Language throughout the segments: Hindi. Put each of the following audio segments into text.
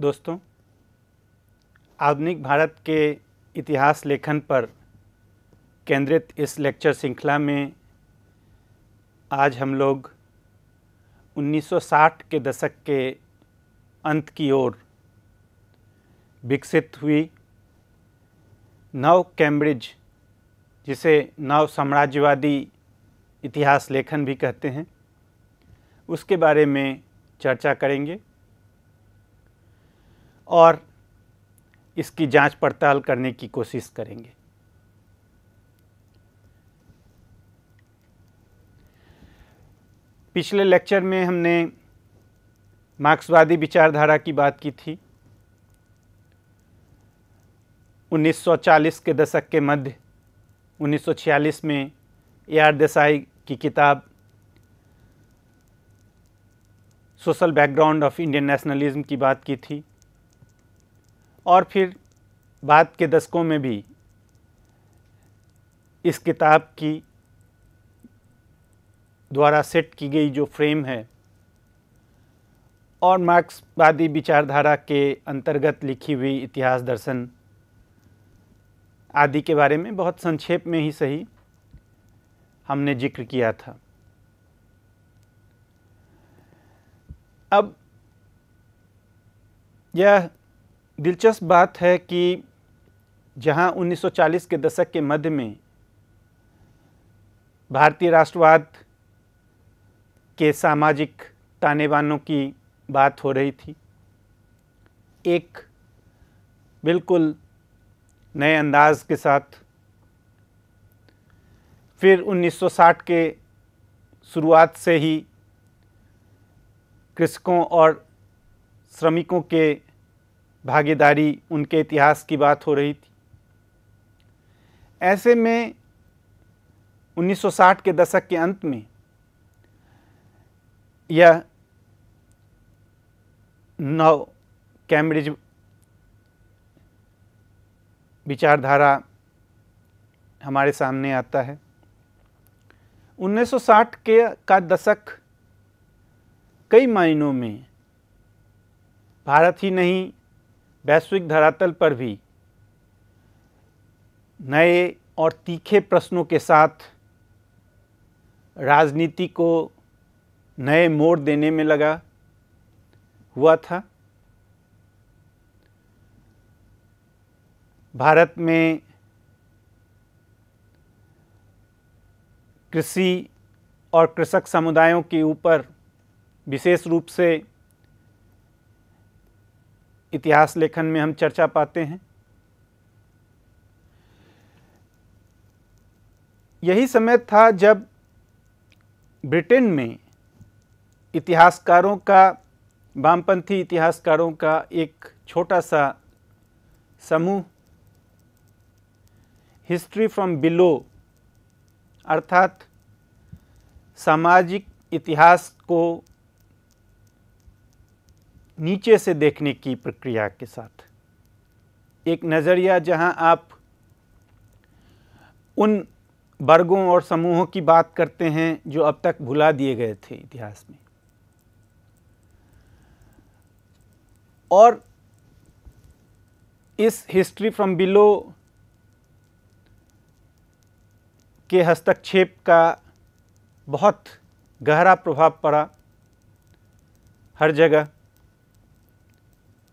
दोस्तों आधुनिक भारत के इतिहास लेखन पर केंद्रित इस लेक्चर श्रृंखला में आज हम लोग 1960 के दशक के अंत की ओर विकसित हुई नव कैम्ब्रिज जिसे नव साम्राज्यवादी इतिहास लेखन भी कहते हैं उसके बारे में चर्चा करेंगे और इसकी जांच पड़ताल करने की कोशिश करेंगे पिछले लेक्चर में हमने मार्क्सवादी विचारधारा की बात की थी 1940 के दशक के मध्य 1946 में ए आर देसाई की किताब social background of Indian nationalism की बात की थी और फिर बाद के दशकों में भी इस किताब की द्वारा सेट की गई जो फ्रेम है और मार्क्सवादी विचारधारा के अंतर्गत लिखी हुई इतिहास दर्शन आदि के बारे में बहुत संक्षेप में ही सही हमने जिक्र किया था अब यह दिलचस्प बात है कि जहां 1940 के दशक के मध्य में भारतीय राष्ट्रवाद के सामाजिक ताने बानों की बात हो रही थी एक बिल्कुल नए अंदाज के साथ फिर 1960 के शुरुआत से ही कृषकों और श्रमिकों के भागीदारी उनके इतिहास की बात हो रही थी ऐसे में 1960 के दशक के अंत में यह नौ कैम्ब्रिज विचारधारा हमारे सामने आता है 1960 के का दशक कई मायनों में भारत ही नहीं वैश्विक धरातल पर भी नए और तीखे प्रश्नों के साथ राजनीति को नए मोड़ देने में लगा हुआ था भारत में कृषि और कृषक समुदायों के ऊपर विशेष रूप से इतिहास लेखन में हम चर्चा पाते हैं यही समय था जब ब्रिटेन में इतिहासकारों का वामपंथी इतिहासकारों का एक छोटा सा समूह हिस्ट्री फ्रॉम बिलो अर्थात सामाजिक इतिहास को नीचे से देखने की प्रक्रिया के साथ एक नज़रिया जहां आप उन वर्गों और समूहों की बात करते हैं जो अब तक भुला दिए गए थे इतिहास में और इस हिस्ट्री फ्रॉम बिलो के हस्तक्षेप का बहुत गहरा प्रभाव पड़ा हर जगह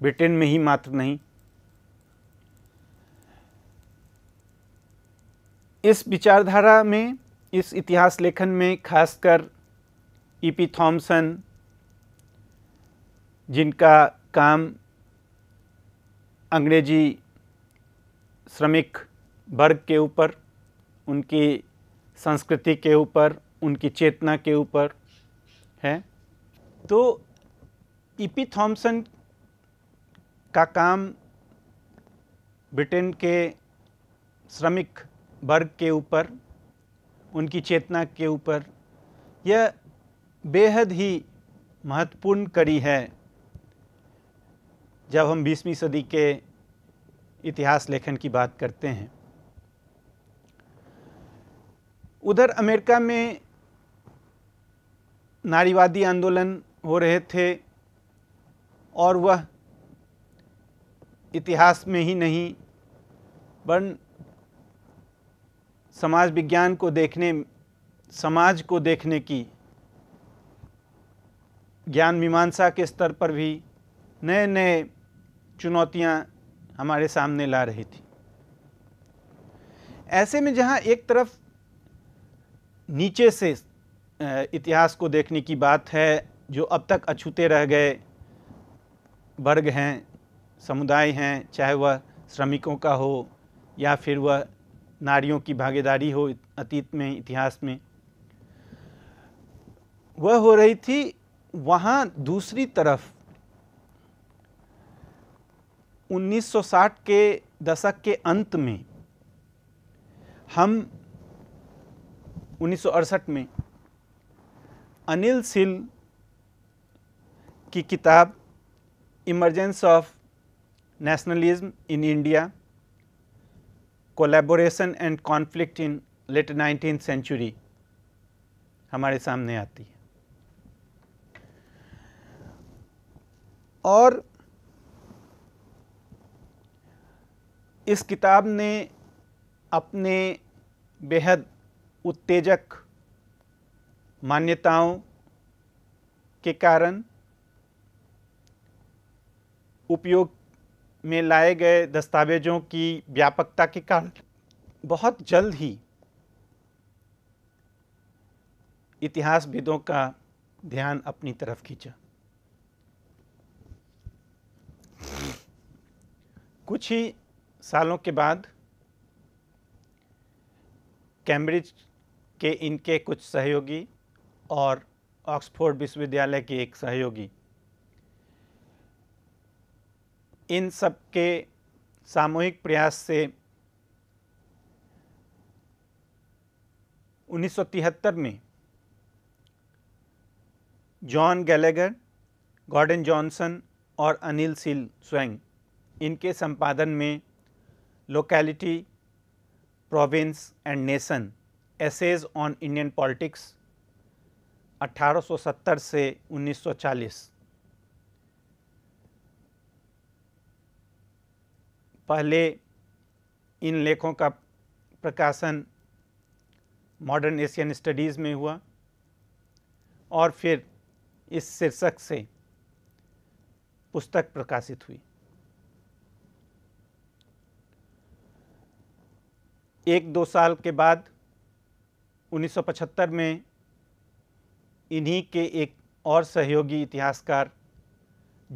ब्रिटेन में ही मात्र नहीं इस विचारधारा में इस इतिहास लेखन में खासकर ईपी थॉमसन थॉम्सन जिनका काम अंग्रेजी श्रमिक वर्ग के ऊपर उनकी संस्कृति के ऊपर उनकी चेतना के ऊपर है तो ई पी थॉम्सन का काम ब्रिटेन के श्रमिक वर्ग के ऊपर उनकी चेतना के ऊपर यह बेहद ही महत्वपूर्ण कड़ी है जब हम 20वीं सदी के इतिहास लेखन की बात करते हैं उधर अमेरिका में नारीवादी आंदोलन हो रहे थे और वह इतिहास में ही नहीं वर्ण समाज विज्ञान को देखने समाज को देखने की ज्ञान मीमांसा के स्तर पर भी नए नए चुनौतियां हमारे सामने ला रही थी ऐसे में जहां एक तरफ नीचे से इतिहास को देखने की बात है जो अब तक अछूते रह गए वर्ग हैं समुदाय हैं चाहे वह श्रमिकों का हो या फिर वह नारियों की भागीदारी हो अतीत में इतिहास में वह हो रही थी वहाँ दूसरी तरफ 1960 के दशक के अंत में हम उन्नीस में अनिल सिल की किताब emergence of nationalism in India, collaboration and conflict in late 19th century हमारे सामने आती है और इस किताब ने अपने बेहद उत्तेजक मान्यताओं के कारण उपयोग में लाए गए दस्तावेजों की व्यापकता के कारण बहुत जल्द ही इतिहासविदों का ध्यान अपनी तरफ खींचा कुछ ही सालों के बाद कैम्ब्रिज के इनके कुछ सहयोगी और ऑक्सफोर्ड विश्वविद्यालय के एक सहयोगी इन सब के सामूहिक प्रयास से 1973 में जॉन गैलेगर गॉर्डन जॉनसन और अनिल सिल स्वैंग इनके संपादन में locality province and nation essays on Indian politics 1870 से 1940 पहले इन लेखों का प्रकाशन मॉडर्न एशियन स्टडीज़ में हुआ और फिर इस शीर्षक से पुस्तक प्रकाशित हुई एक दो साल के बाद 1975 में इन्हीं के एक और सहयोगी इतिहासकार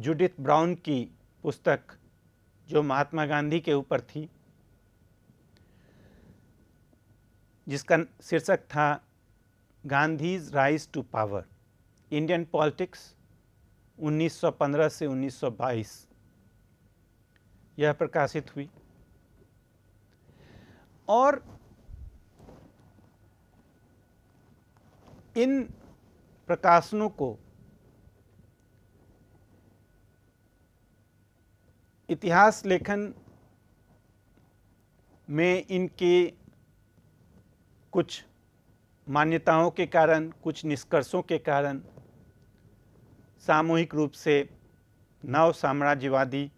जुडिथ ब्राउन की पुस्तक जो महात्मा गांधी के ऊपर थी जिसका शीर्षक था Gandhi's rise to power Indian politics 1915 से 1922 यह प्रकाशित हुई और इन प्रकाशनों को इतिहास लेखन में इनके कुछ मान्यताओं के कारण कुछ निष्कर्षों के कारण सामूहिक रूप से नव साम्राज्यवादी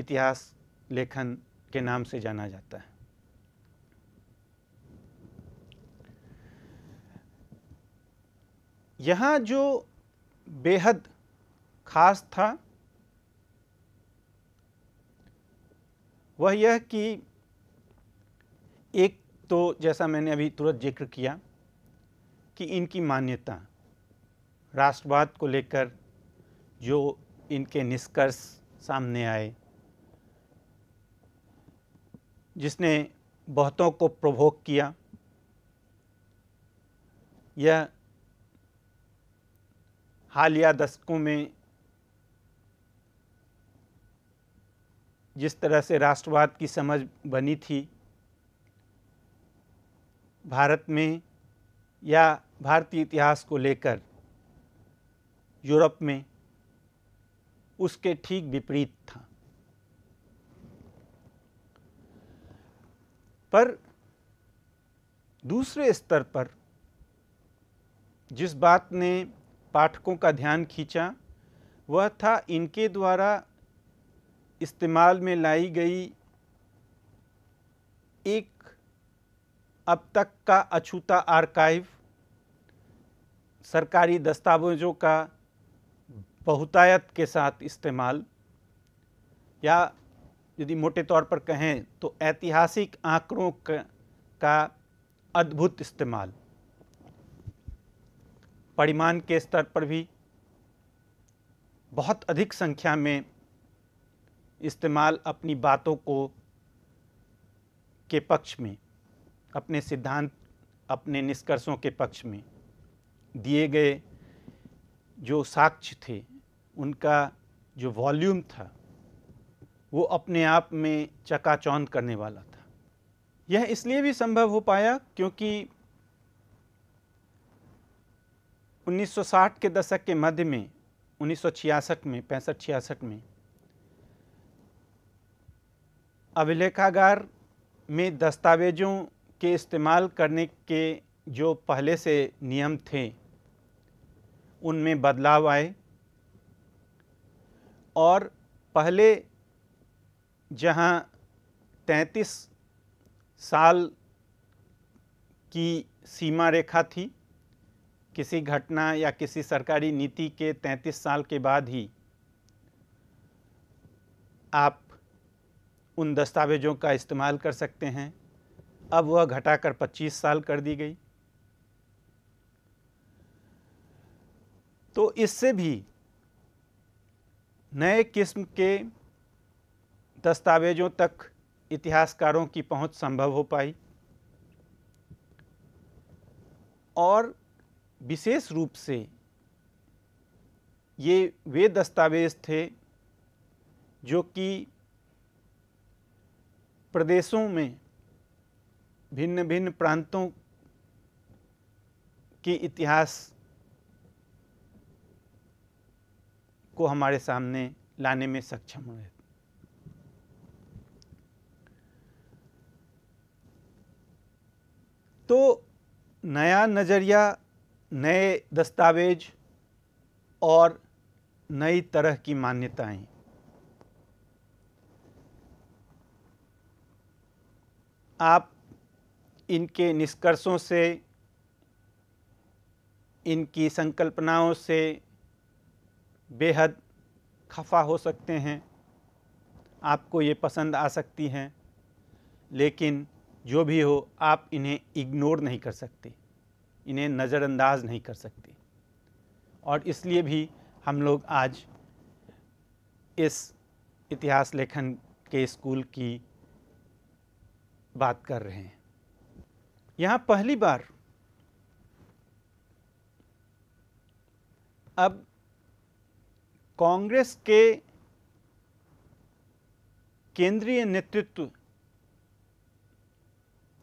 इतिहास लेखन के नाम से जाना जाता है यहाँ जो बेहद खास था वह यह कि एक तो जैसा मैंने अभी तुरंत जिक्र किया कि इनकी मान्यता राष्ट्रवाद को लेकर जो इनके निष्कर्ष सामने आए जिसने बहुतों को प्रभोग किया यह हालिया दशकों में जिस तरह से राष्ट्रवाद की समझ बनी थी भारत में या भारतीय इतिहास को लेकर यूरोप में उसके ठीक विपरीत था पर दूसरे स्तर पर जिस बात ने पाठकों का ध्यान खींचा वह था इनके द्वारा इस्तेमाल में लाई गई एक अब तक का अछूता आर्काइव सरकारी दस्तावेजों का बहुतायत के साथ इस्तेमाल या यदि मोटे तौर पर कहें तो ऐतिहासिक आंकड़ों का अद्भुत इस्तेमाल परिमाण के स्तर पर भी बहुत अधिक संख्या में इस्तेमाल अपनी बातों को के पक्ष में अपने सिद्धांत अपने निष्कर्षों के पक्ष में दिए गए जो साक्ष्य थे उनका जो वॉल्यूम था वो अपने आप में चकाचौंध करने वाला था यह इसलिए भी संभव हो पाया क्योंकि 1960 के दशक के मध्य में 1966 में पैंसठ छियासठ में अभिलेखागार में दस्तावेज़ों के इस्तेमाल करने के जो पहले से नियम थे उनमें बदलाव आए और पहले जहां 33 साल की सीमा रेखा थी किसी घटना या किसी सरकारी नीति के 33 साल के बाद ही आप उन दस्तावेज़ों का इस्तेमाल कर सकते हैं अब वह घटाकर 25 साल कर दी गई तो इससे भी नए किस्म के दस्तावेज़ों तक इतिहासकारों की पहुंच संभव हो पाई और विशेष रूप से ये वे दस्तावेज़ थे जो कि प्रदेशों में भिन्न भिन्न प्रांतों की इतिहास को हमारे सामने लाने में सक्षम हुए तो नया नज़रिया नए दस्तावेज और नई तरह की मान्यताएं आप इनके निष्कर्षों से इनकी संकल्पनाओं से बेहद खफा हो सकते हैं आपको ये पसंद आ सकती हैं लेकिन जो भी हो आप इन्हें इग्नोर नहीं कर सकते इन्हें नज़रअंदाज नहीं कर सकते और इसलिए भी हम लोग आज इस इतिहास लेखन के स्कूल की बात कर रहे हैं यहां पहली बार अब कांग्रेस के केंद्रीय नेतृत्व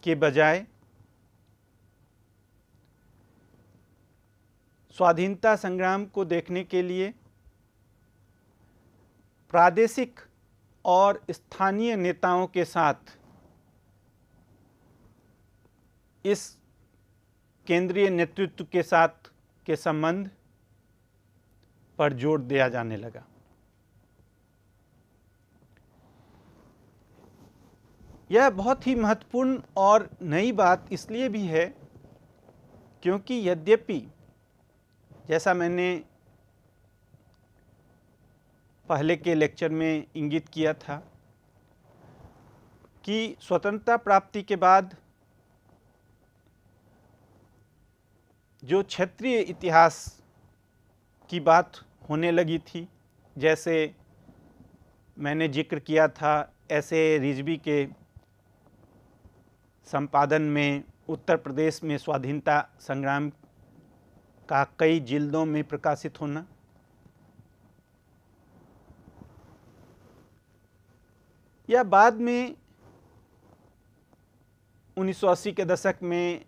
के बजाय स्वाधीनता संग्राम को देखने के लिए प्रादेशिक और स्थानीय नेताओं के साथ इस केंद्रीय नेतृत्व के साथ के संबंध पर जोर दिया जाने लगा यह बहुत ही महत्वपूर्ण और नई बात इसलिए भी है क्योंकि यद्यपि जैसा मैंने पहले के लेक्चर में इंगित किया था कि स्वतंत्रता प्राप्ति के बाद जो क्षेत्रीय इतिहास की बात होने लगी थी जैसे मैंने जिक्र किया था ऐसे रिजवी के संपादन में उत्तर प्रदेश में स्वाधीनता संग्राम का कई जिल्दों में प्रकाशित होना या बाद में 1980 के दशक में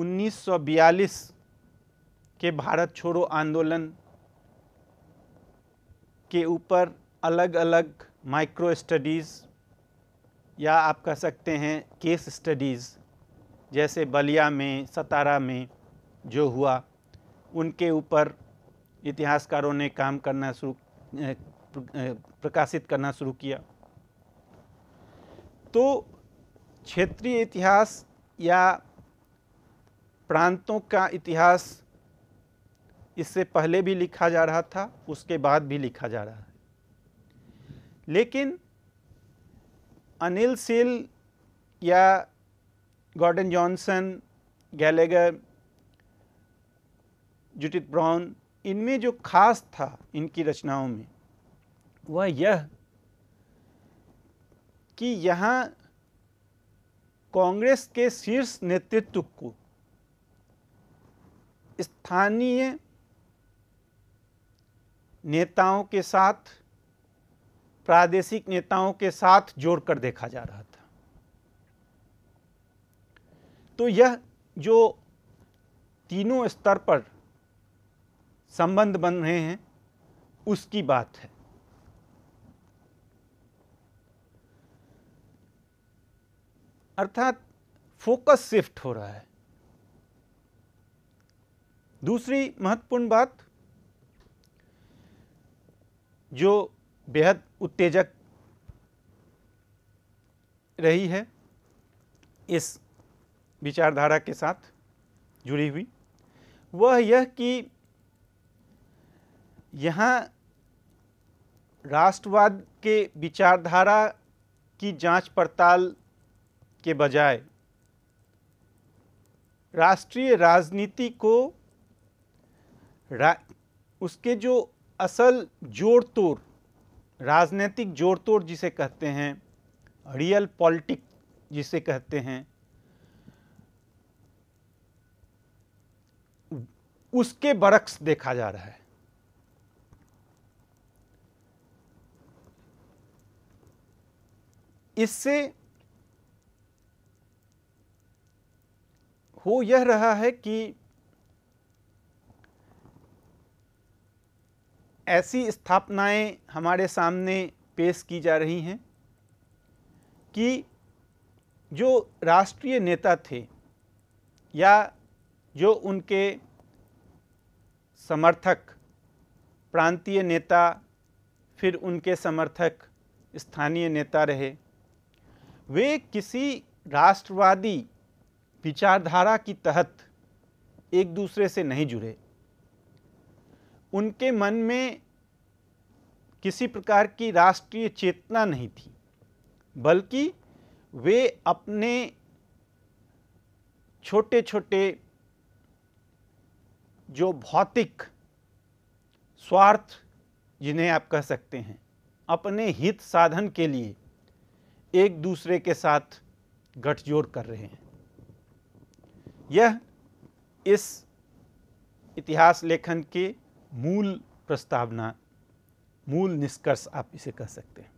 1942 के भारत छोड़ो आंदोलन के ऊपर अलग अलग माइक्रो स्टडीज़ या आप कह सकते हैं केस स्टडीज़ जैसे बलिया में सतारा में जो हुआ उनके ऊपर इतिहासकारों ने काम करना शुरू प्रकाशित करना शुरू किया तो क्षेत्रीय इतिहास या प्रांतों का इतिहास इससे पहले भी लिखा जा रहा था उसके बाद भी लिखा जा रहा है लेकिन अनिल सेल या गॉर्डन जॉनसन गैलेगर जुटित ब्राउन इनमें जो खास था इनकी रचनाओं में वह यह कि यहाँ कांग्रेस के शीर्ष नेतृत्व को स्थानीय नेताओं के साथ प्रादेशिक नेताओं के साथ जोड़कर देखा जा रहा था तो यह जो तीनों स्तर पर संबंध बन रहे हैं उसकी बात है अर्थात फोकस शिफ्ट हो रहा है दूसरी महत्वपूर्ण बात जो बेहद उत्तेजक रही है इस विचारधारा के साथ जुड़ी हुई वह यह कि यहाँ राष्ट्रवाद के विचारधारा की जांच पड़ताल के बजाय राष्ट्रीय राजनीति को उसके जो असल जोड़ तोड़ राजनीतिक जोड़ तोड़ जिसे कहते हैं रियल पॉलिटिक जिसे कहते हैं उसके बरक्स देखा जा रहा है इससे हो यह रहा है कि ऐसी स्थापनाएं हमारे सामने पेश की जा रही हैं कि जो राष्ट्रीय नेता थे या जो उनके समर्थक प्रांतीय नेता फिर उनके समर्थक स्थानीय नेता रहे वे किसी राष्ट्रवादी विचारधारा की तहत एक दूसरे से नहीं जुड़े उनके मन में किसी प्रकार की राष्ट्रीय चेतना नहीं थी बल्कि वे अपने छोटे छोटे जो भौतिक स्वार्थ जिन्हें आप कह सकते हैं अपने हित साधन के लिए एक दूसरे के साथ गठजोड़ कर रहे हैं यह इस इतिहास लेखन के मूल प्रस्तावना मूल निष्कर्ष आप इसे कह सकते हैं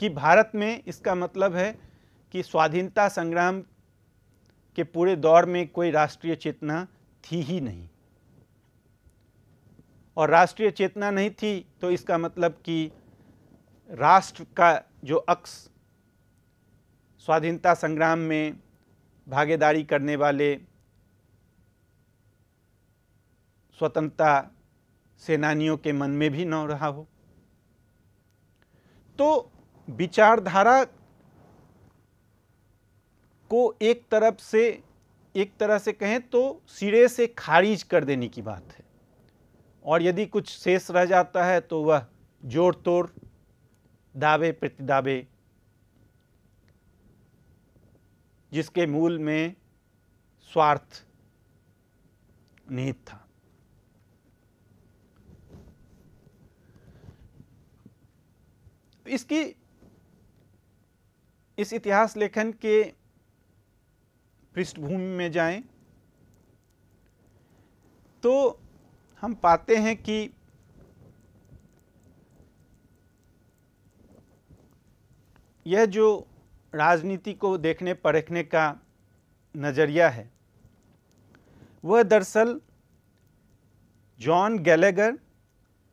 कि भारत में इसका मतलब है कि स्वाधीनता संग्राम के पूरे दौर में कोई राष्ट्रीय चेतना थी ही नहीं और राष्ट्रीय चेतना नहीं थी तो इसका मतलब कि राष्ट्र का जो अक्स स्वाधीनता संग्राम में भागीदारी करने वाले स्वतंत्रता सेनानियों के मन में भी न रहा हो तो विचारधारा को एक तरफ से एक तरह से कहें तो सिरे से खारिज कर देने की बात है और यदि कुछ शेष रह जाता है तो वह जोड़ तोड़ दावे प्रतिदावे जिसके मूल में स्वार्थ निहित था इसकी इस इतिहास लेखन के पृष्ठभूमि में जाएं तो हम पाते हैं कि यह जो राजनीति को देखने परखने का नज़रिया है वह दरअसल जॉन गैलेगर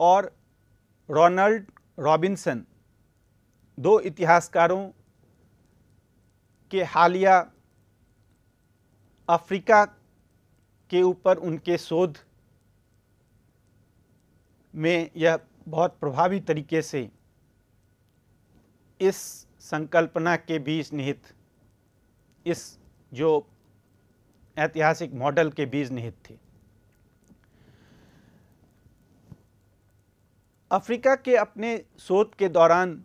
और रोनाल्ड रॉबिन्सन दो इतिहासकारों के हालिया अफ्रीका के ऊपर उनके शोध में यह बहुत प्रभावी तरीके से इस संकल्पना के बीच निहित इस जो ऐतिहासिक मॉडल के बीज निहित थे अफ्रीका के अपने शोध के दौरान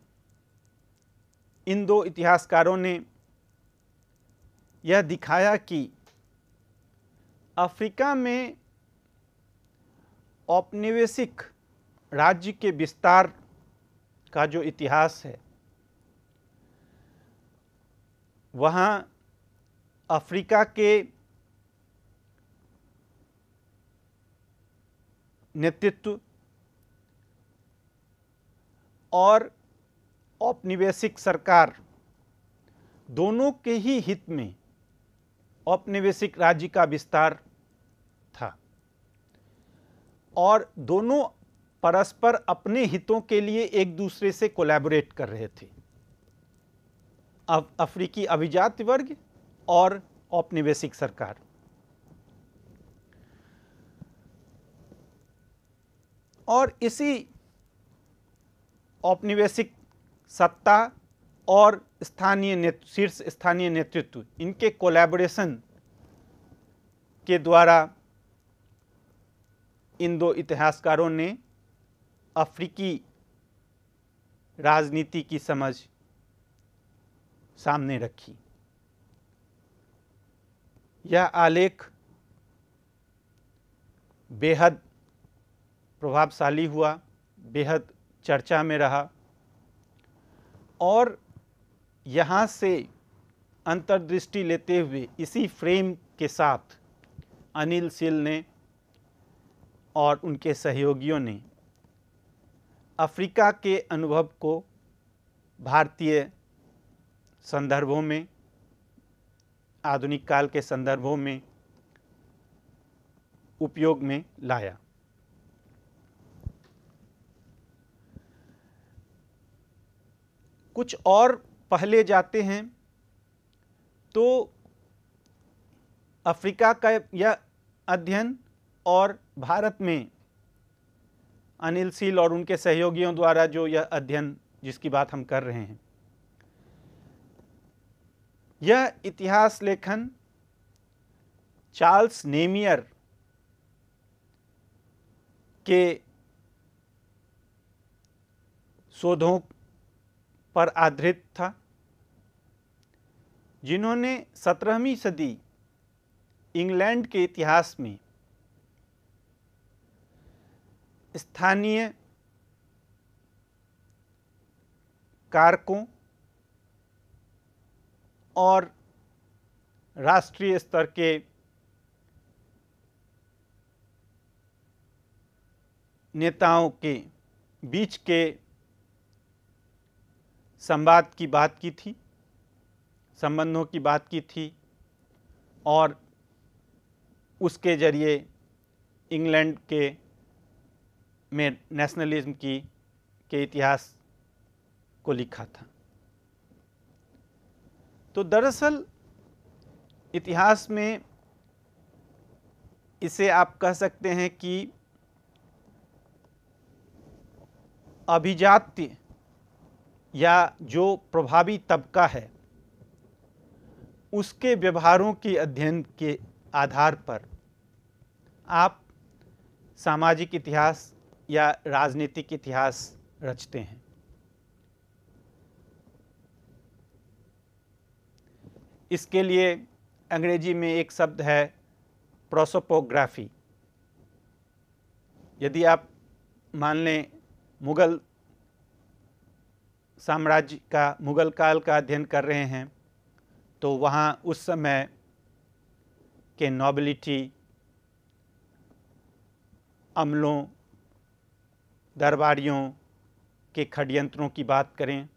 इन दो इतिहासकारों ने यह दिखाया कि अफ्रीका में औपनिवेशिक राज्य के विस्तार का जो इतिहास है वहाँ अफ्रीका के नेतृत्व और औपनिवेशिक सरकार दोनों के ही हित में औपनिवेशिक राज्य का विस्तार था और दोनों परस्पर अपने हितों के लिए एक दूसरे से कोलैबोरेट कर रहे थे अफ्रीकी अभिजात वर्ग और औपनिवेशिक सरकार और इसी औपनिवेशिक सत्ता और स्थानीय नेतृत्व शीर्ष स्थानीय नेतृत्व इनके कोलैबोरेशन के द्वारा इन दो इतिहासकारों ने अफ्रीकी राजनीति की समझ सामने रखी यह आलेख बेहद प्रभावशाली हुआ बेहद चर्चा में रहा और यहाँ से अंतर्दृष्टि लेते हुए इसी फ्रेम के साथ अनिल सिल ने और उनके सहयोगियों ने अफ्रीका के अनुभव को भारतीय संदर्भों में आधुनिक काल के संदर्भों में उपयोग में लाया कुछ और पहले जाते हैं तो अफ्रीका का यह अध्ययन और भारत में अनिल सील और उनके सहयोगियों द्वारा जो यह अध्ययन जिसकी बात हम कर रहे हैं यह इतिहास लेखन चार्ल्स नेमियर के शोधों पर आधारित था जिन्होंने सत्रहवीं सदी इंग्लैंड के इतिहास में स्थानीय कारकों और राष्ट्रीय स्तर के नेताओं के बीच के संवाद की बात की थी संबंधों की बात की थी और उसके ज़रिए इंग्लैंड के में नेशनलिज्म की के इतिहास को लिखा था तो दरअसल इतिहास में इसे आप कह सकते हैं कि अभिजात्य या जो प्रभावी तबका है उसके व्यवहारों के अध्ययन के आधार पर आप सामाजिक इतिहास या राजनीतिक इतिहास रचते हैं इसके लिए अंग्रेजी में एक शब्द है प्रोसोपोग्राफी यदि आप मान लें मुग़ल साम्राज्य का मुग़ल काल का अध्ययन कर रहे हैं तो वहाँ उस समय के नॉबिलिटी अमलों दरबारियों के खडयंत्रों की बात करें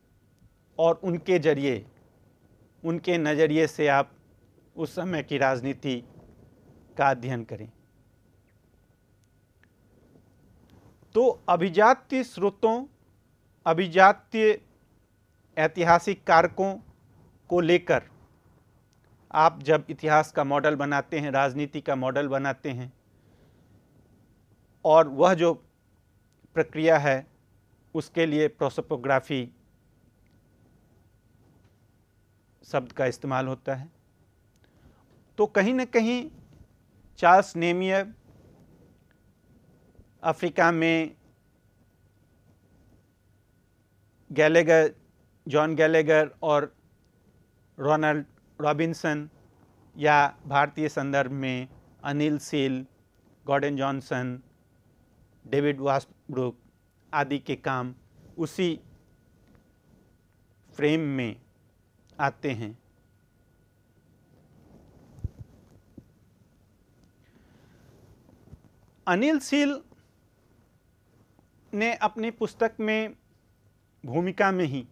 और उनके जरिए उनके नज़रिए से आप उस समय की राजनीति का अध्ययन करें तो अभिजात्य स्रोतों अभिजात्य ऐतिहासिक कारकों को लेकर आप जब इतिहास का मॉडल बनाते हैं राजनीति का मॉडल बनाते हैं और वह जो प्रक्रिया है उसके लिए प्रोसोपोग्राफी शब्द का इस्तेमाल होता है तो कहीं ना कहीं चार्ल्स नेमियर अफ्रीका में गैलेगर जॉन गैलेगर और रोनाल्ड रॉबिन्सन या भारतीय संदर्भ में Anil Seal Gordon Johnson David Washbrook आदि के काम उसी फ्रेम में आते हैं अनिल सील ने अपनी पुस्तक में भूमिका में ही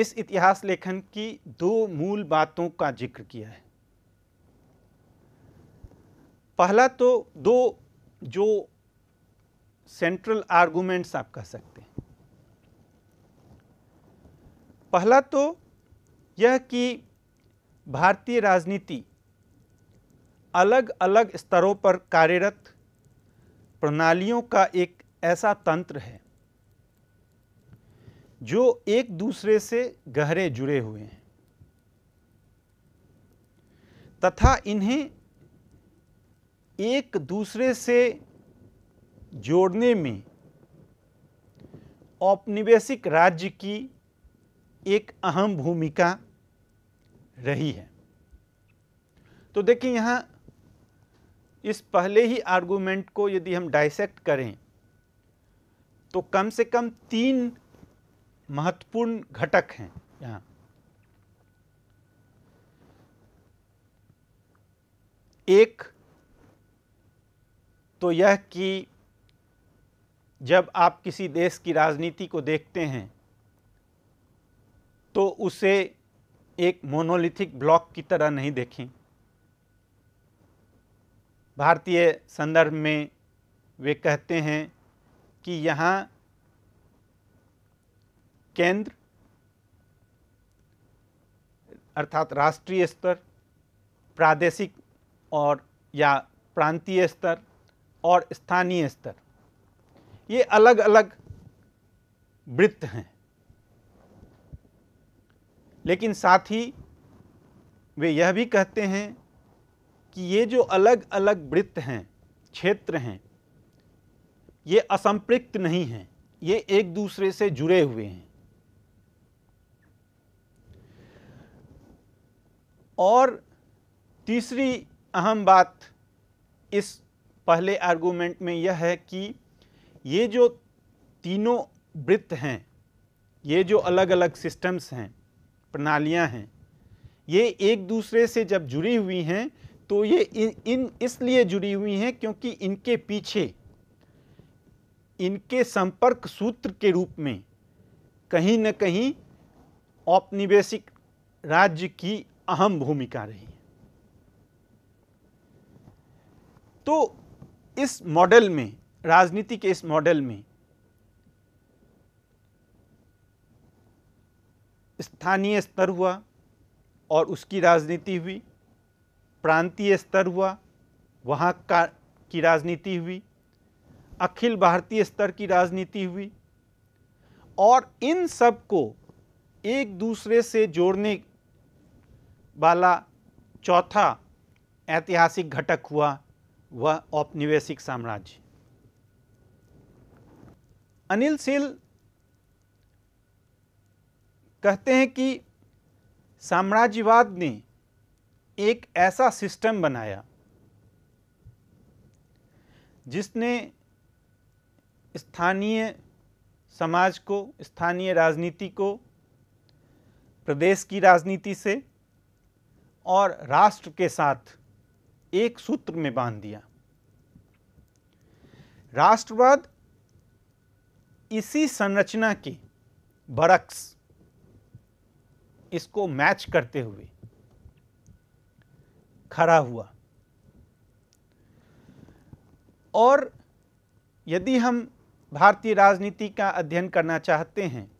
इस इतिहास लेखन की दो मूल बातों का जिक्र किया है पहला तो दो जो सेंट्रल आर्गूमेंट्स आप कह सकते हैं पहला तो यह कि भारतीय राजनीति अलग अलग स्तरों पर कार्यरत प्रणालियों का एक ऐसा तंत्र है जो एक दूसरे से गहरे जुड़े हुए हैं तथा इन्हें एक दूसरे से जोड़ने में औपनिवेशिक राज्य की एक अहम भूमिका रही है तो देखिए यहाँ इस पहले ही आर्गुमेंट को यदि हम डाइसेक्ट करें तो कम से कम तीन महत्वपूर्ण घटक हैं यहाँ एक तो यह कि जब आप किसी देश की राजनीति को देखते हैं तो उसे एक मोनोलिथिक ब्लॉक की तरह नहीं देखें भारतीय संदर्भ में वे कहते हैं कि यहाँ केंद्र अर्थात राष्ट्रीय स्तर प्रादेशिक और या प्रांतीय स्तर और स्थानीय स्तर ये अलग अलग वृत्त हैं लेकिन साथ ही वे यह भी कहते हैं कि ये जो अलग अलग वृत्त हैं क्षेत्र हैं ये असंपृक्त नहीं हैं ये एक दूसरे से जुड़े हुए हैं और तीसरी अहम बात इस पहले आर्गूमेंट में यह है कि ये जो तीनों वृत्त हैं ये जो अलग अलग सिस्टम्स हैं प्रणालियाँ हैं ये एक दूसरे से जब जुड़ी हुई हैं तो ये इन, इन इसलिए जुड़ी हुई हैं क्योंकि इनके पीछे इनके संपर्क सूत्र के रूप में कहीं न कहीं औपनिवेशिक राज्य की अहम भूमिका रही तो इस मॉडल में राजनीति के इस मॉडल में स्थानीय स्तर हुआ और उसकी राजनीति हुई प्रांतीय स्तर हुआ वहाँ का की राजनीति हुई अखिल भारतीय स्तर की राजनीति हुई और इन सब को एक दूसरे से जोड़ने वाला चौथा ऐतिहासिक घटक हुआ वह औपनिवेशिक साम्राज्य अनिल सिल कहते हैं कि साम्राज्यवाद ने एक ऐसा सिस्टम बनाया जिसने स्थानीय समाज को स्थानीय राजनीति को प्रदेश की राजनीति से और राष्ट्र के साथ एक सूत्र में बांध दिया राष्ट्रवाद इसी संरचना के बरक्स इसको मैच करते हुए खड़ा हुआ और यदि हम भारतीय राजनीति का अध्ययन करना चाहते हैं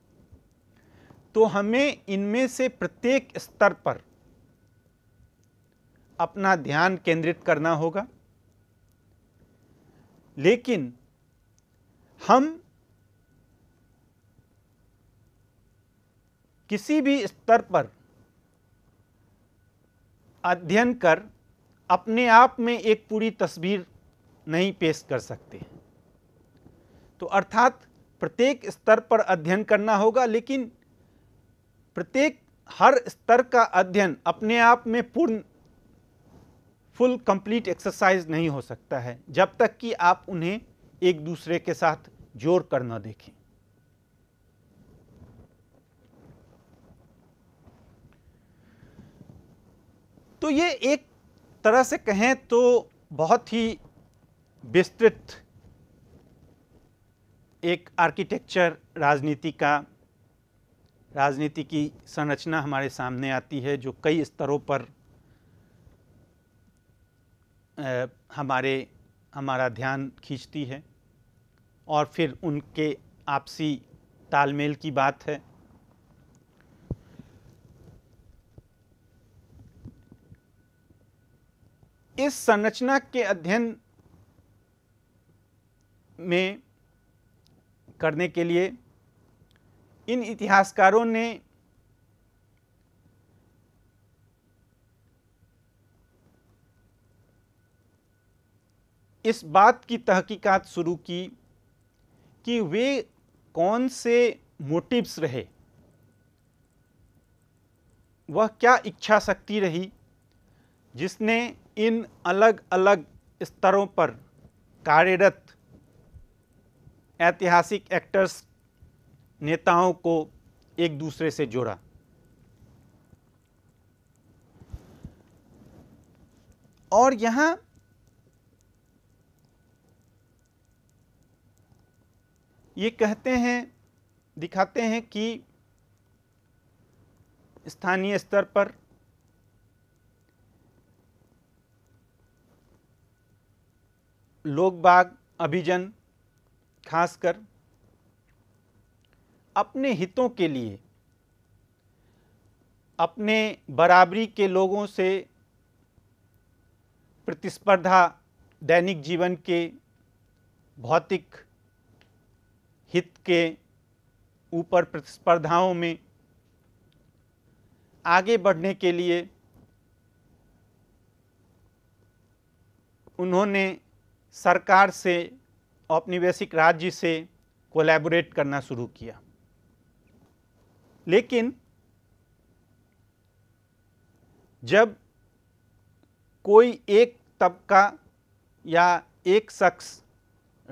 तो हमें इनमें से प्रत्येक स्तर पर अपना ध्यान केंद्रित करना होगा लेकिन हम किसी भी स्तर पर अध्ययन कर अपने आप में एक पूरी तस्वीर नहीं पेश कर सकते तो अर्थात प्रत्येक स्तर पर अध्ययन करना होगा लेकिन प्रत्येक हर स्तर का अध्ययन अपने आप में पूर्ण फुल कंप्लीट एक्सरसाइज नहीं हो सकता है जब तक कि आप उन्हें एक दूसरे के साथ जोर कर न देखें तो ये एक तरह से कहें तो बहुत ही विस्तृत एक आर्किटेक्चर राजनीति का राजनीति की संरचना हमारे सामने आती है जो कई स्तरों पर हमारे हमारा ध्यान खींचती है और फिर उनके आपसी तालमेल की बात है इस संरचना के अध्ययन में करने के लिए इन इतिहासकारों ने इस बात की तहकीकात शुरू की कि वे कौन से मोटिव्स रहे वह क्या इच्छा शक्ति रही जिसने इन अलग अलग स्तरों पर कार्यरत ऐतिहासिक एक्टर्स नेताओं को एक दूसरे से जोड़ा और यहाँ ये कहते हैं दिखाते हैं कि स्थानीय स्तर पर लोग बाग अभिजन खासकर अपने हितों के लिए अपने बराबरी के लोगों से प्रतिस्पर्धा दैनिक जीवन के भौतिक हित के ऊपर प्रतिस्पर्धाओं में आगे बढ़ने के लिए उन्होंने सरकार से औपनिवेशिक राज्य से कोलैबोरेट करना शुरू किया लेकिन जब कोई एक तबका या एक शख्स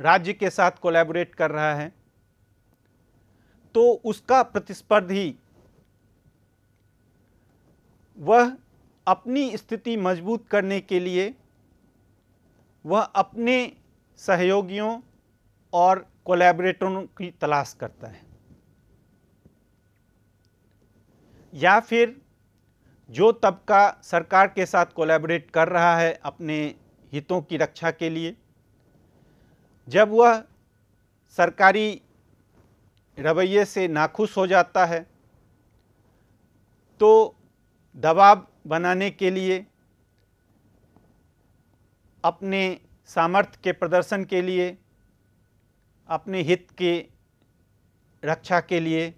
राज्य के साथ कोलैबोरेट कर रहा है तो उसका प्रतिस्पर्धी वह अपनी स्थिति मजबूत करने के लिए वह अपने सहयोगियों और कोलैबोरेटरों की तलाश करता है या फिर जो तबका सरकार के साथ कोलैबोरेट कर रहा है अपने हितों की रक्षा के लिए जब वह सरकारी रवैये से नाखुश हो जाता है तो दबाव बनाने के लिए अपने सामर्थ्य के प्रदर्शन के लिए अपने हित के रक्षा के लिए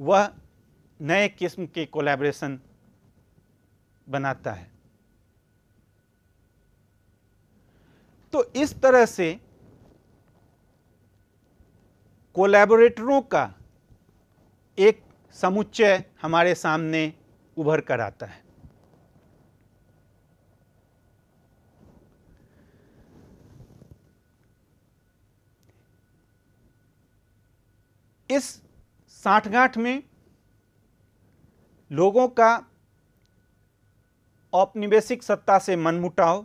वह नए किस्म के कोलैबोरेशन बनाता है तो इस तरह से कोलैबोरेटरों का एक समुच्चय हमारे सामने उभर कर आता है इस साठगांठ में लोगों का औपनिवेशिक सत्ता से मनमुटाव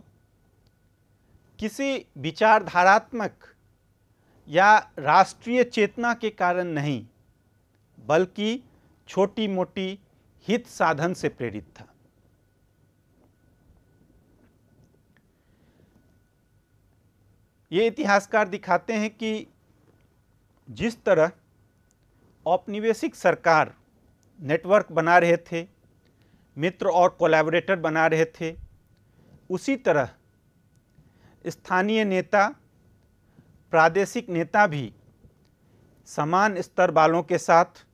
किसी विचारधारात्मक या राष्ट्रीय चेतना के कारण नहीं बल्कि छोटी मोटी हित साधन से प्रेरित था ये इतिहासकार दिखाते हैं कि जिस तरह औपनिवेशिक सरकार नेटवर्क बना रहे थे मित्र और कोलैबोरेटर बना रहे थे उसी तरह स्थानीय नेता प्रादेशिक नेता भी समान स्तर वालों के साथ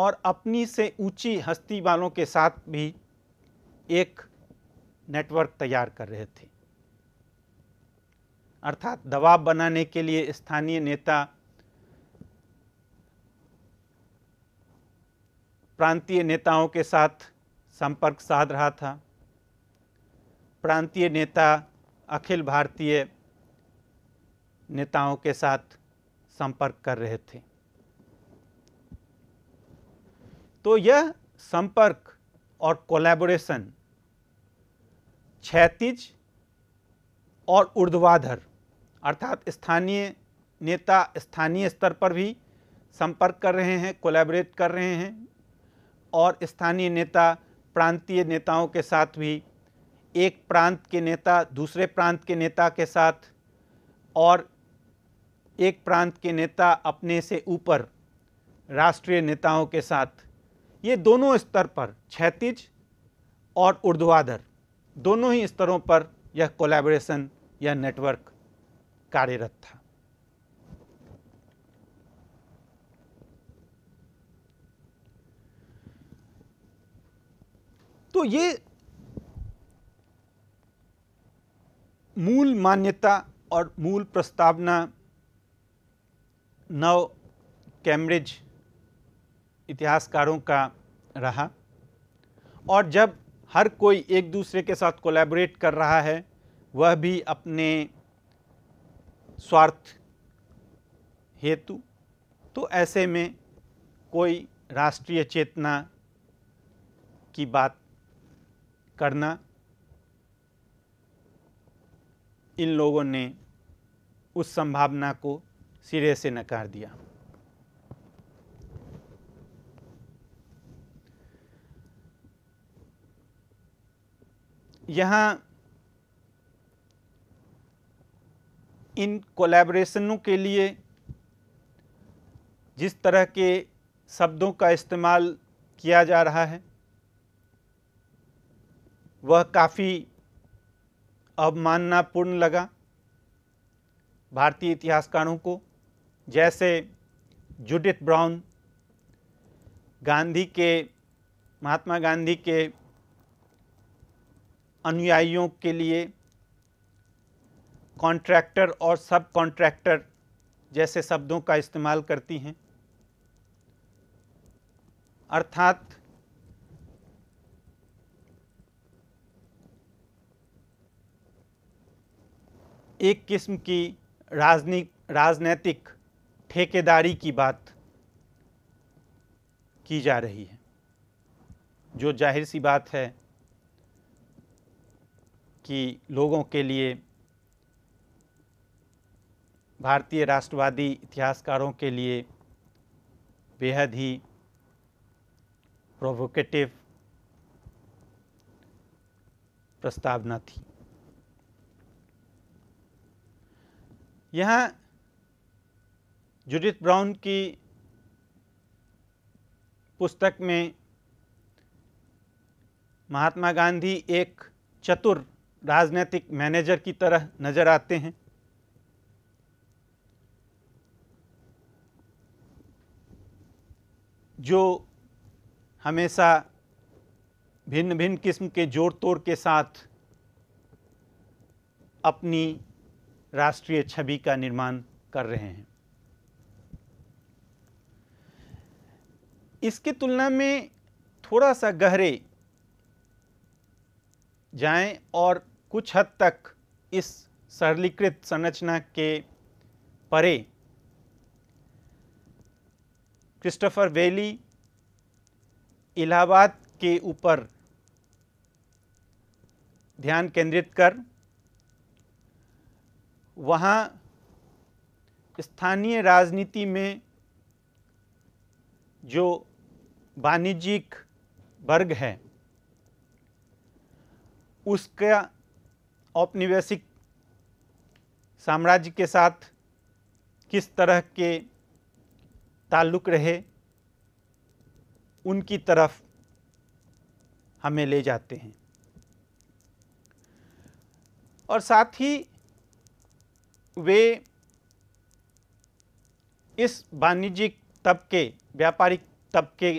और अपनी से ऊंची हस्ती वालों के साथ भी एक नेटवर्क तैयार कर रहे थे अर्थात दबाव बनाने के लिए स्थानीय नेता प्रांतीय नेताओं के साथ संपर्क साध रहा था प्रांतीय नेता अखिल भारतीय नेताओं के साथ संपर्क कर रहे थे तो यह संपर्क और कोलैबोरेशन क्षैतिज और ऊर्ध्वाधर अर्थात स्थानीय नेता स्थानीय स्तर पर भी संपर्क कर रहे हैं कोलैबोरेट कर रहे हैं और स्थानीय नेता प्रांतीय नेताओं के साथ भी एक प्रांत के नेता दूसरे प्रांत के नेता के साथ और एक प्रांत के नेता अपने से ऊपर राष्ट्रीय नेताओं के साथ ये दोनों स्तर पर क्षैतिज और ऊर्ध्वाधर दोनों ही स्तरों पर यह कोलैबोरेशन यह नेटवर्क कार्यरत था तो ये मूल मान्यता और मूल प्रस्तावना नौ कैम्ब्रिज इतिहासकारों का रहा और जब हर कोई एक दूसरे के साथ कोलैबोरेट कर रहा है वह भी अपने स्वार्थ हेतु तो ऐसे में कोई राष्ट्रीय चेतना की बात करना इन लोगों ने उस संभावना को सिरे से नकार दिया यहाँ इन कोलैबोरेशनों के लिए जिस तरह के शब्दों का इस्तेमाल किया जा रहा है वह काफ़ी अवमाननापूर्ण लगा भारतीय इतिहासकारों को जैसे जुडिथ ब्राउन गांधी के महात्मा गांधी के अनुयायियों के लिए कॉन्ट्रैक्टर और सब कॉन्ट्रैक्टर जैसे शब्दों का इस्तेमाल करती हैं अर्थात एक किस्म की राजनी राजनैतिक ठेकेदारी की बात की जा रही है जो जाहिर सी बात है कि लोगों के लिए भारतीय राष्ट्रवादी इतिहासकारों के लिए बेहद ही प्रोवोकेटिव प्रस्तावना थी यहाँ जुडिथ ब्राउन की पुस्तक में महात्मा गांधी एक चतुर राजनीतिक मैनेजर की तरह नज़र आते हैं जो हमेशा भिन्न भिन्न किस्म के जोड़ तोड़ के साथ अपनी राष्ट्रीय छवि का निर्माण कर रहे हैं इसकी तुलना में थोड़ा सा गहरे जाएं और कुछ हद तक इस सरलीकृत संरचना के परे क्रिस्टोफर वेली इलाहाबाद के ऊपर ध्यान केंद्रित कर वहाँ स्थानीय राजनीति में जो वाणिज्यिक वर्ग है उसका औपनिवेशिक साम्राज्य के साथ किस तरह के ताल्लुक रहे उनकी तरफ हमें ले जाते हैं और साथ ही वे इस वाणिज्यिक तबके व्यापारिक तबके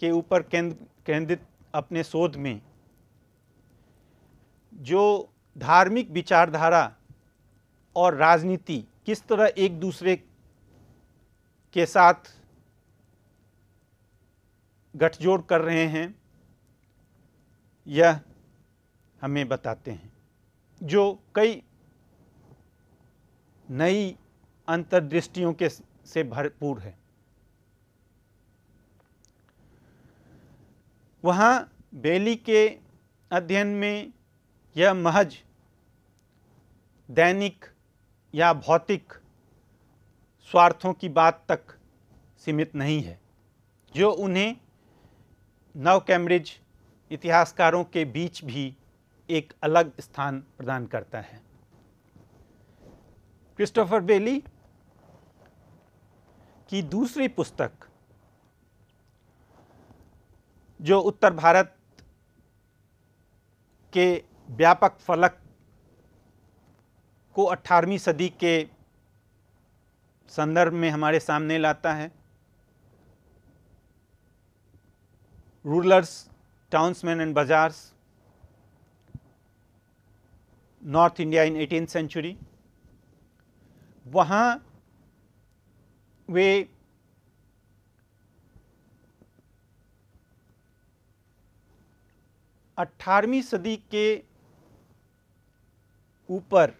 के ऊपर केंद्रित अपने शोध में जो धार्मिक विचारधारा और राजनीति किस तरह एक दूसरे के साथ गठजोड़ कर रहे हैं यह हमें बताते हैं जो कई नई अंतर्दृष्टियों के से भरपूर है वहाँ बेली के अध्ययन में यह महज दैनिक या भौतिक स्वार्थों की बात तक सीमित नहीं है जो उन्हें नव कैम्ब्रिज इतिहासकारों के बीच भी एक अलग स्थान प्रदान करता है क्रिस्टोफर बेली की दूसरी पुस्तक जो उत्तर भारत के व्यापक फलक को 18वीं सदी के संदर्भ में हमारे सामने लाता है rulers townsmen and bazaars north India in eighteen century वहाँ वे 18वीं सदी के ऊपर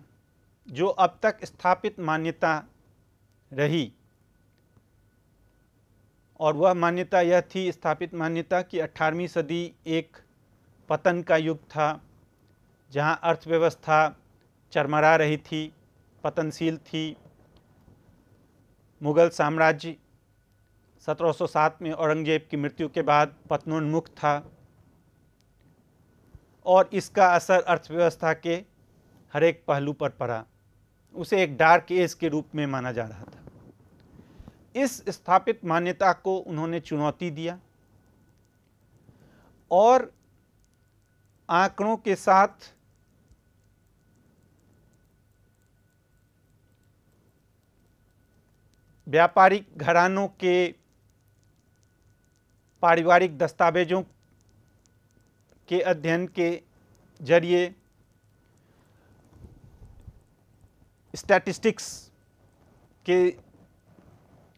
जो अब तक स्थापित मान्यता रही और वह मान्यता यह थी स्थापित मान्यता कि 18वीं सदी एक पतन का युग था जहां अर्थव्यवस्था चरमरा रही थी पतनशील थी मुग़ल साम्राज्य 1707 में औरंगजेब की मृत्यु के बाद पतनोन्मुख था और इसका असर अर्थव्यवस्था के हर एक पहलू पर पड़ा उसे एक डार्क एज के रूप में माना जा रहा था इस स्थापित मान्यता को उन्होंने चुनौती दिया और आंकड़ों के साथ व्यापारिक घरानों के पारिवारिक दस्तावेजों के अध्ययन के जरिए स्टैटिस्टिक्स के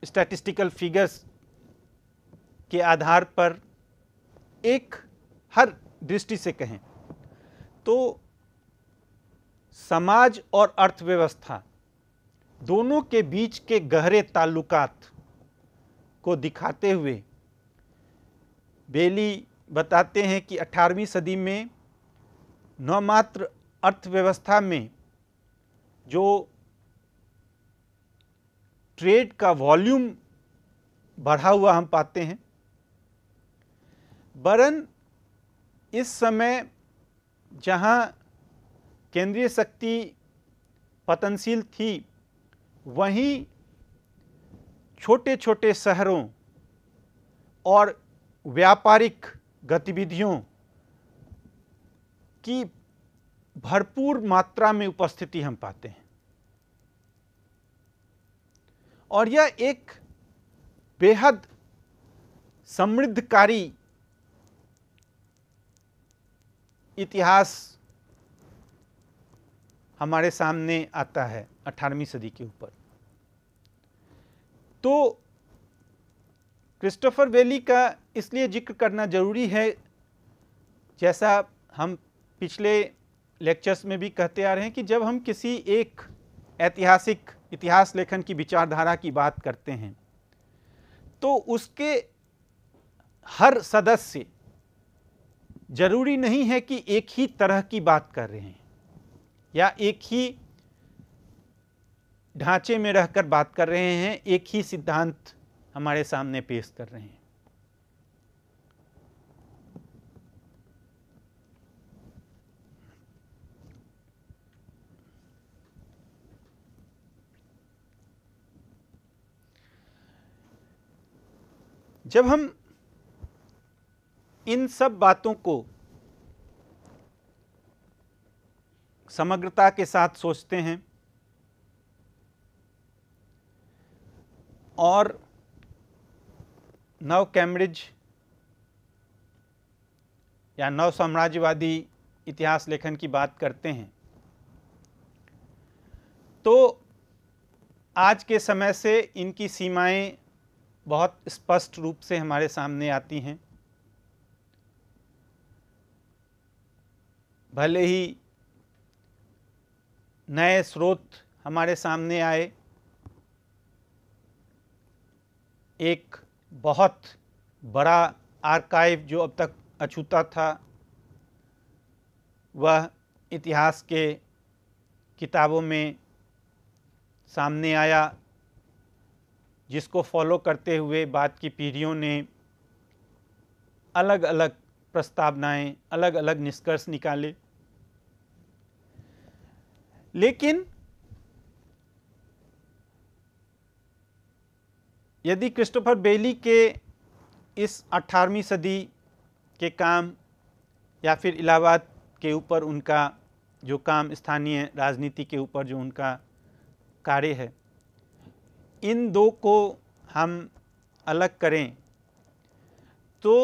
स्टैटिस्टिकल फिगर्स के आधार पर एक हर दृष्टि से कहें तो समाज और अर्थव्यवस्था दोनों के बीच के गहरे ताल्लुकात को दिखाते हुए बेली बताते हैं कि 18वीं सदी में नौमात्र अर्थव्यवस्था में जो ट्रेड का वॉल्यूम बढ़ा हुआ हम पाते हैं वरन इस समय जहां केंद्रीय शक्ति पतनशील थी वहीं छोटे छोटे शहरों और व्यापारिक गतिविधियों की भरपूर मात्रा में उपस्थिति हम पाते हैं और यह एक बेहद समृद्धकारी इतिहास हमारे सामने आता है 18वीं सदी के ऊपर तो क्रिस्टोफर वेली का इसलिए जिक्र करना ज़रूरी है जैसा हम पिछले लेक्चर्स में भी कहते आ रहे हैं कि जब हम किसी एक ऐतिहासिक इतिहास लेखन की विचारधारा की बात करते हैं तो उसके हर सदस्य जरूरी नहीं है कि एक ही तरह की बात कर रहे हैं या एक ही ढांचे में रहकर बात कर रहे हैं एक ही सिद्धांत हमारे सामने पेश कर रहे हैं जब हम इन सब बातों को समग्रता के साथ सोचते हैं और नव कैम्ब्रिज या नव साम्राज्यवादी इतिहास लेखन की बात करते हैं तो आज के समय से इनकी सीमाएं बहुत स्पष्ट रूप से हमारे सामने आती हैं भले ही नए स्रोत हमारे सामने आए एक बहुत बड़ा आर्काइव जो अब तक अछूता था वह इतिहास के किताबों में सामने आया जिसको फॉलो करते हुए बाद की पीढ़ियों ने अलग अलग प्रस्तावनाएं अलग अलग निष्कर्ष निकाले लेकिन यदि क्रिस्टोफर बेली के इस 18वीं सदी के काम या फिर इलाहाबाद के ऊपर उनका जो काम स्थानीय राजनीति के ऊपर जो उनका कार्य है इन दो को हम अलग करें तो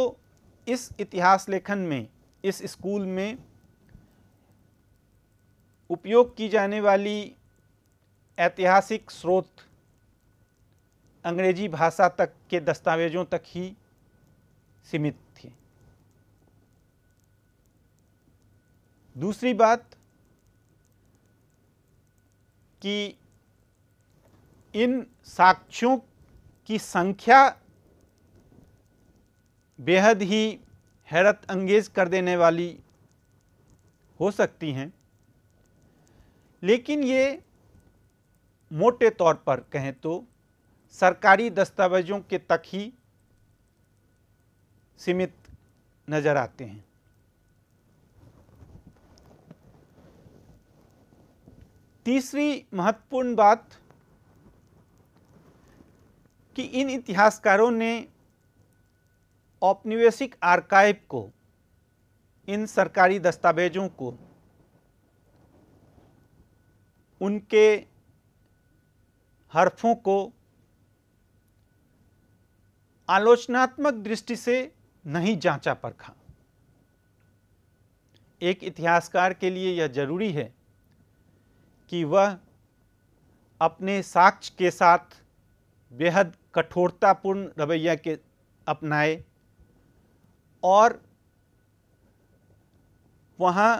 इस इतिहास लेखन में इस स्कूल में उपयोग की जाने वाली ऐतिहासिक स्रोत अंग्रेजी भाषा तक के दस्तावेजों तक ही सीमित थी दूसरी बात कि इन साक्ष्यों की संख्या बेहद ही हैरत अंगेज कर देने वाली हो सकती हैं लेकिन ये मोटे तौर पर कहें तो सरकारी दस्तावेजों के तक ही सीमित नज़र आते हैं तीसरी महत्वपूर्ण बात कि इन इतिहासकारों ने औपनिवेशिक आर्काइव को इन सरकारी दस्तावेजों को उनके हरफों को आलोचनात्मक दृष्टि से नहीं जांचा परखा एक इतिहासकार के लिए यह जरूरी है कि वह अपने साक्ष्य के साथ बेहद कठोरतापूर्ण रवैया के अपनाए और वहाँ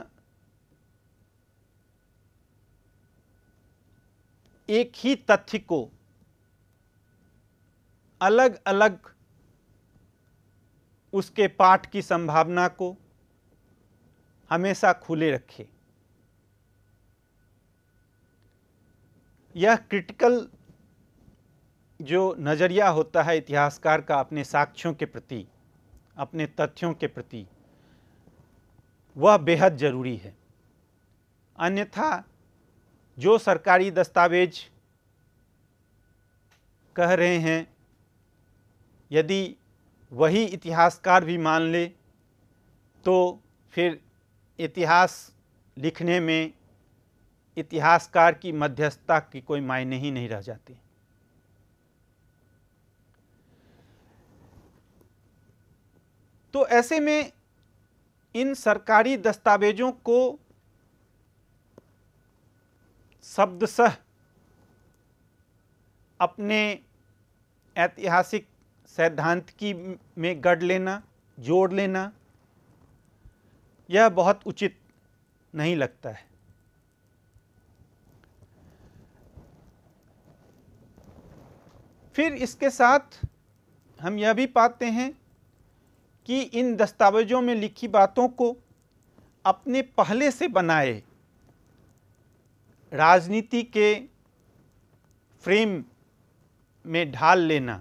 एक ही तथ्य को अलग अलग उसके पाठ की संभावना को हमेशा खुले रखें यह क्रिटिकल जो नज़रिया होता है इतिहासकार का अपने साक्ष्यों के प्रति अपने तथ्यों के प्रति वह बेहद ज़रूरी है अन्यथा जो सरकारी दस्तावेज कह रहे हैं यदि वही इतिहासकार भी मान ले तो फिर इतिहास लिखने में इतिहासकार की मध्यस्थता की कोई मायने ही नहीं रह जाती तो ऐसे में इन सरकारी दस्तावेजों को शब्दशह अपने ऐतिहासिक सैद्धांत की में गढ़ लेना जोड़ लेना यह बहुत उचित नहीं लगता है फिर इसके साथ हम यह भी पाते हैं कि इन दस्तावेजों में लिखी बातों को अपने पहले से बनाए राजनीति के फ्रेम में ढाल लेना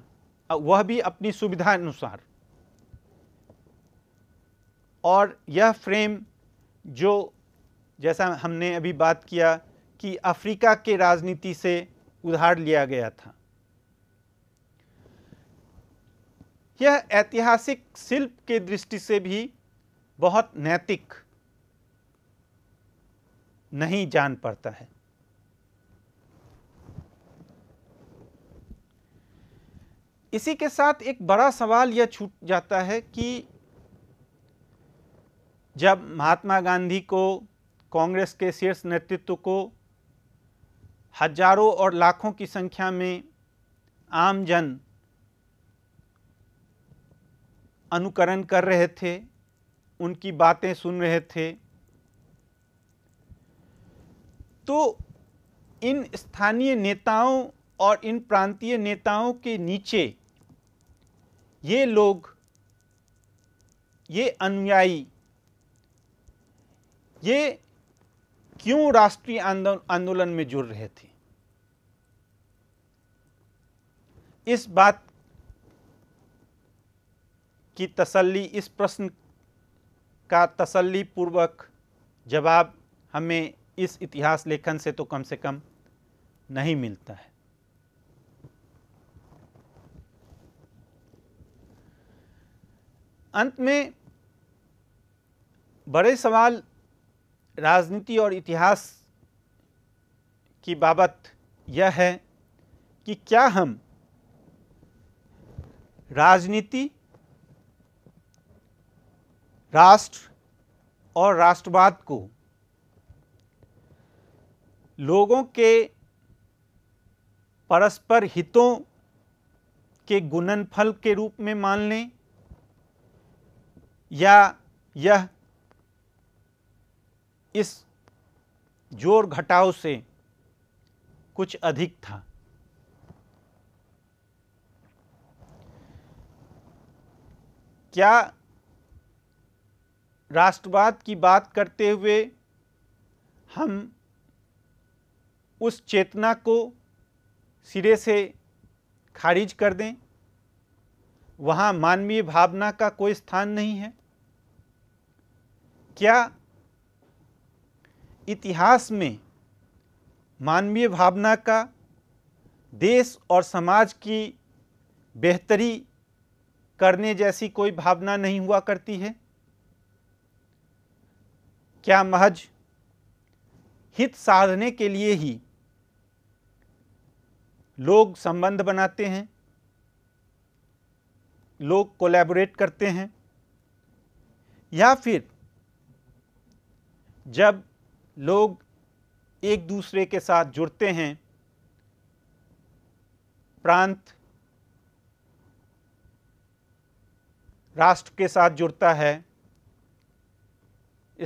वह भी अपनी सुविधा अनुसार और यह फ्रेम जो जैसा हमने अभी बात किया कि अफ्रीका के राजनीति से उधार लिया गया था यह ऐतिहासिक शिल्प के दृष्टि से भी बहुत नैतिक नहीं जान पड़ता है इसी के साथ एक बड़ा सवाल यह छूट जाता है कि जब महात्मा गांधी को कांग्रेस के शीर्ष नेतृत्व को हजारों और लाखों की संख्या में आम जन अनुकरण कर रहे थे उनकी बातें सुन रहे थे तो इन स्थानीय नेताओं और इन प्रांतीय नेताओं के नीचे ये लोग ये अनुयायी ये क्यों राष्ट्रीय आंदोलन में जुड़ रहे थे इस बात की तसल्ली इस प्रश्न का तसल्ली पूर्वक जवाब हमें इस इतिहास लेखन से तो कम से कम नहीं मिलता है अंत में बड़े सवाल राजनीति और इतिहास की बाबत यह है कि क्या हम राजनीति राष्ट्र और राष्ट्रवाद को लोगों के परस्पर हितों के गुणनफल के रूप में मान लें या यह इस जोर घटाव से कुछ अधिक था क्या राष्ट्रवाद की बात करते हुए हम उस चेतना को सिरे से खारिज कर दें वहाँ मानवीय भावना का कोई स्थान नहीं है क्या इतिहास में मानवीय भावना का देश और समाज की बेहतरी करने जैसी कोई भावना नहीं हुआ करती है क्या महज हित साधने के लिए ही लोग संबंध बनाते हैं लोग कोलैबोरेट करते हैं या फिर जब लोग एक दूसरे के साथ जुड़ते हैं प्रांत राष्ट्र के साथ जुड़ता है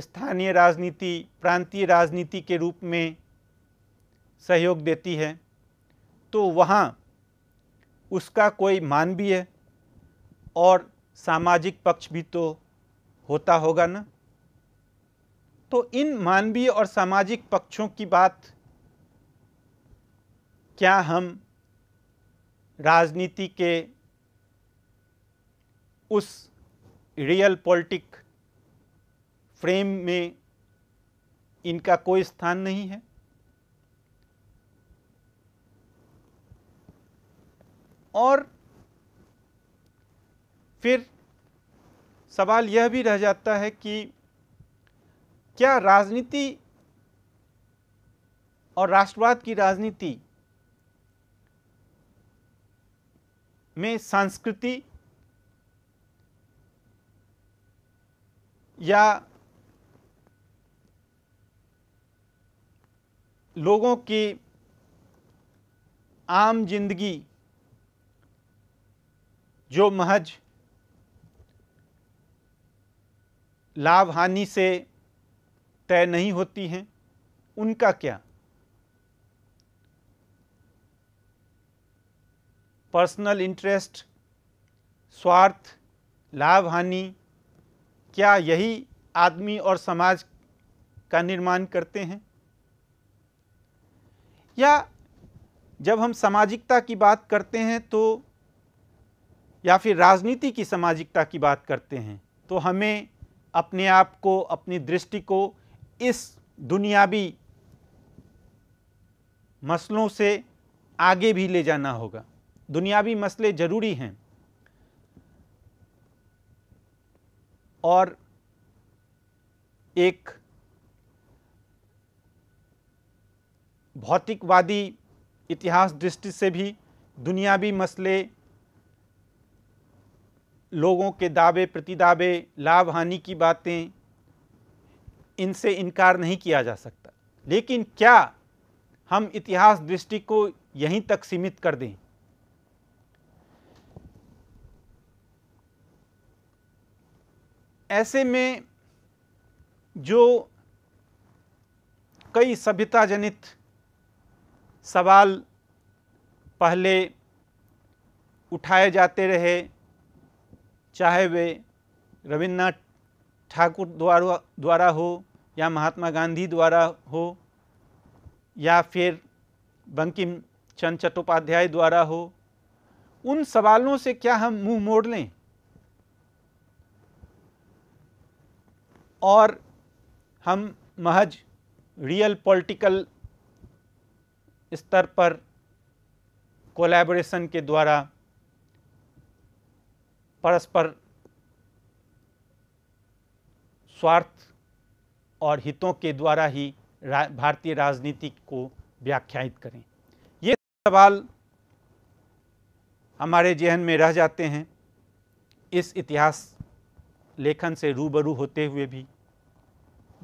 स्थानीय राजनीति प्रांतीय राजनीति के रूप में सहयोग देती है तो वहाँ उसका कोई मान भी है और सामाजिक पक्ष भी तो होता होगा ना तो इन मानवीय और सामाजिक पक्षों की बात क्या हम राजनीति के उस रियल पॉलिटिक फ्रेम में इनका कोई स्थान नहीं है और फिर सवाल यह भी रह जाता है कि क्या राजनीति और राष्ट्रवाद की राजनीति में संस्कृति या लोगों की आम जिंदगी जो महज लाभ हानि से तय नहीं होती हैं उनका क्या पर्सनल इंटरेस्ट स्वार्थ लाभ हानि क्या यही आदमी और समाज का निर्माण करते हैं या जब हम सामाजिकता की बात करते हैं तो या फिर राजनीति की सामाजिकता की बात करते हैं तो हमें अपने आप को अपनी दृष्टि को इस दुनियावी मसलों से आगे भी ले जाना होगा दुनियावी मसले ज़रूरी हैं और एक भौतिकवादी इतिहास दृष्टि से भी दुनियावी मसले लोगों के दावे प्रति दावे लाभ हानि की बातें इनसे इनकार नहीं किया जा सकता लेकिन क्या हम इतिहास दृष्टि को यहीं तक सीमित कर दें ऐसे में जो कई सभ्यता जनित सवाल पहले उठाए जाते रहे चाहे वे रविन्द्रनाथ ठाकुर द्वारा द्वारा हो या महात्मा गांधी द्वारा हो या फिर बंकिम चंद चट्टोपाध्याय द्वारा हो उन सवालों से क्या हम मुंह मोड़ लें और हम महज रियल पॉलिटिकल स्तर पर कोलैबोरेशन के द्वारा परस्पर स्वार्थ और हितों के द्वारा ही रा, भारतीय राजनीति को व्याख्यात करें ये सवाल हमारे जहन में रह जाते हैं इस इतिहास लेखन से रूबरू होते हुए भी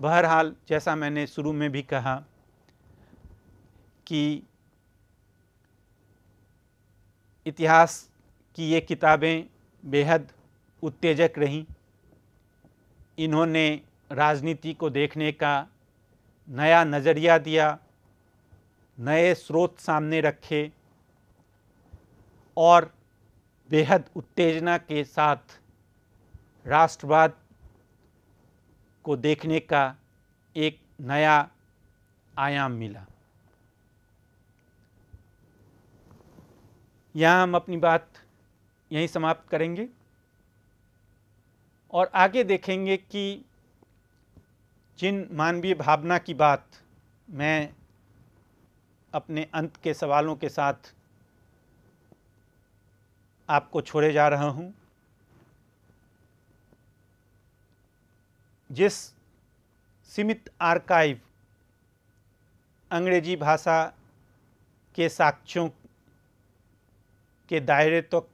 बहरहाल जैसा मैंने शुरू में भी कहा कि इतिहास की ये किताबें बेहद उत्तेजक रहीं इन्होंने राजनीति को देखने का नया नज़रिया दिया नए स्रोत सामने रखे और बेहद उत्तेजना के साथ राष्ट्रवाद को देखने का एक नया आयाम मिला यहाँ हम अपनी बात यहीं समाप्त करेंगे और आगे देखेंगे कि जिन मानवीय भावना की बात मैं अपने अंत के सवालों के साथ आपको छोड़े जा रहा हूं जिस सीमित आर्काइव अंग्रेजी भाषा के साक्ष्यों के दायरे तक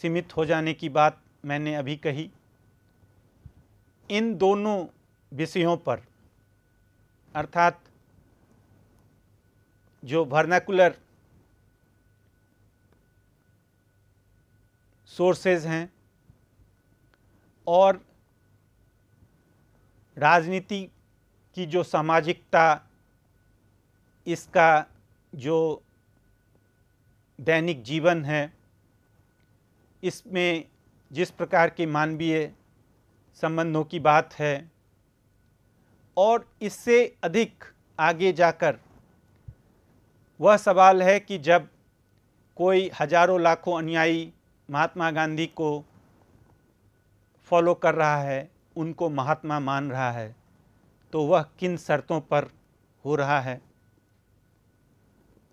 सीमित हो जाने की बात मैंने अभी कही इन दोनों विषयों पर अर्थात जो वर्नाकुलर सोर्सेज हैं और राजनीति की जो सामाजिकता इसका जो दैनिक जीवन है इसमें जिस प्रकार के मानवीय संबंधों की बात है और इससे अधिक आगे जाकर वह सवाल है कि जब कोई हजारों लाखों अनुयायी महात्मा गांधी को फॉलो कर रहा है उनको महात्मा मान रहा है तो वह किन शर्तों पर हो रहा है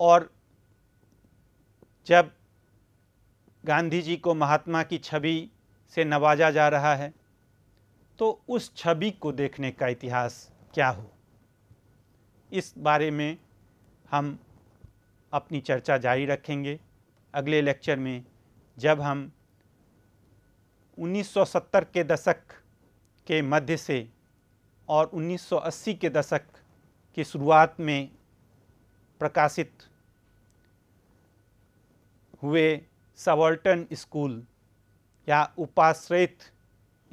और जब गांधी जी को महात्मा की छवि से नवाजा जा रहा है तो उस छवि को देखने का इतिहास क्या हो इस बारे में हम अपनी चर्चा जारी रखेंगे अगले लेक्चर में जब हम 1970 के दशक के मध्य से और 1980 के दशक की शुरुआत में प्रकाशित हुए सवर्टन स्कूल या उपाश्रित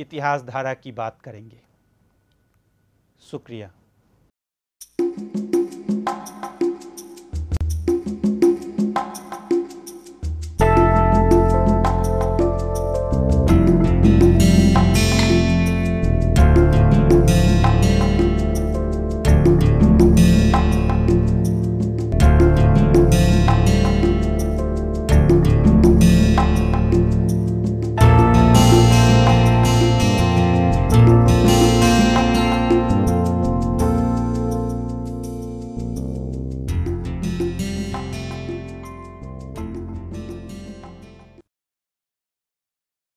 इतिहास धारा की बात करेंगे शुक्रिया